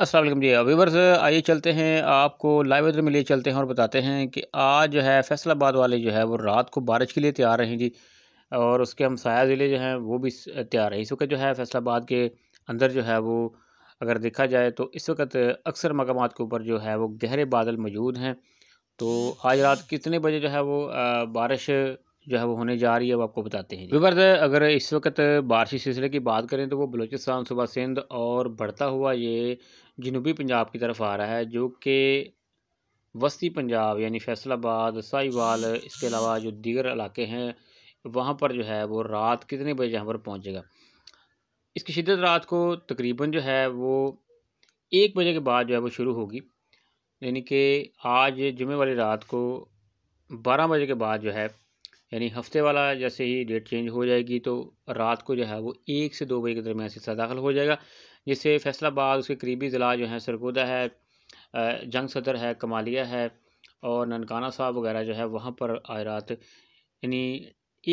असलम जी viewers आइए चलते हैं आपको लाइव वेदर में ले चलते हैं और बताते हैं कि आज जो है फैसलाबाद वाले जो है वो रात को बारिश के लिए तैयार हैं जी और उसके हम साया ज़िले जो हैं वो भी तैयार हैं इस वक्त जो है फैसलाबाद के अंदर जो है वो अगर देखा जाए तो इस वक्त अक्सर मकाम के ऊपर जो है वो गहरे बादल मौजूद हैं तो आज रात कितने बजे जो है वो बारिश जो है वो होने जा रही है वो आपको बताते हैं विवर्द अगर इस वक्त बारिश सिलसिले की बात करें तो वो बलोचिस्तान सुबह सिंध और बढ़ता हुआ ये जनूबी पंजाब की तरफ आ रहा है जो कि वस्ती पंजाब यानी फैसलाबाद साहिवाल इसके अलावा जो दीगर इलाके हैं वहाँ पर जो है वो रात कितने बजे यहाँ पर पहुँचेगा इसकी शिदत रात को तकरीबन जो है वो एक बजे के बाद जो है वो शुरू होगी यानी कि आज जुमे वाली रात को बारह बजे के बाद जो है यानी हफ्ते वाला जैसे ही डेट चेंज हो जाएगी तो रात को जो है वो एक से दो बजे के दरमियान सिलसिला दाखिल हो जाएगा जिससे फैसलाबाद उसके करीबी ज़िला जो है सरगोदा है जंग सदर है कमालिया है और ननकाना साहब वगैरह जो है वहाँ पर आज रात यानी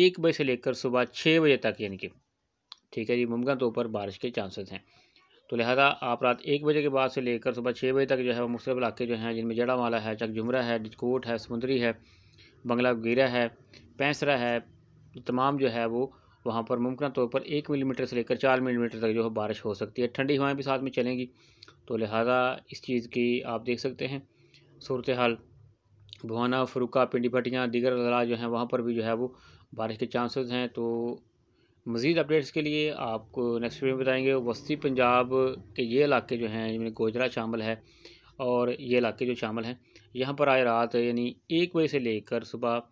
एक बजे से लेकर सुबह छः बजे तक यानी कि ठीक है जी मुमकिन तौर पर बारिश के चांसेस हैं तो लिहाजा आप रात एक बजे के बाद से लेकर सुबह छः बजे तक जो है मुख्तलिफ इलाके जो हैं जिनमें जड़ा वाला है चक जुमरा है डिजकोट है समुंदरी है बंगला गिरा है पैंसरा है तो तमाम जो है वो वहाँ पर मुमकिन तौर पर एक मिलीमीटर से लेकर चार मिलीमीटर तक जो है बारिश हो सकती है ठंडी हवाएं भी साथ में चलेंगी तो लिहाजा इस चीज़ की आप देख सकते हैं सूरत हाल भुआना फरूका पिंडी भटियाँ दीगर अजला जो हैं वहाँ पर भी जो है वो बारिश के चांसेस हैं तो मज़ीद अपडेट्स के लिए आपको नेक्स्ट वीडियो में बताएँगे वस्ती पंजाब के ये इलाके जो हैं जिनमें गोजरा शामिल है और ये इलाके जो शामिल हैं यहाँ पर आए रात यानी एक बजे से लेकर सुबह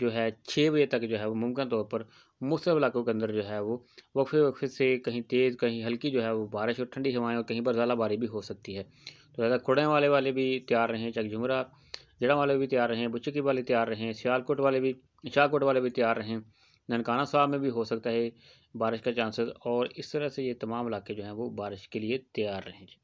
जो है छः बजे तक जो है वो मुमकिन तौर पर मुख्तलिफ इलाकों के अंदर जो है वो वक्फे वक्फे से कहीं तेज़ कहीं हल्की जो है वो बारिश और ठंडी हवाएँ और कहीं पर ज़्यादा बारी भी हो सकती है तो ज़्यादा खुड़े वाले वाले भी तैयार रहें चक झुमरा जड़ा वाले भी तैयार रहें बुचकी वाले तैयार रहें सियालकोट वाले भी शाहकोट वाले भी तैयार रहें ननकाना साहब में भी हो सकता है बारिश का चांसेस और इस तरह से ये तमाम इलाके जो हैं वो बारिश के लिए तैयार रहें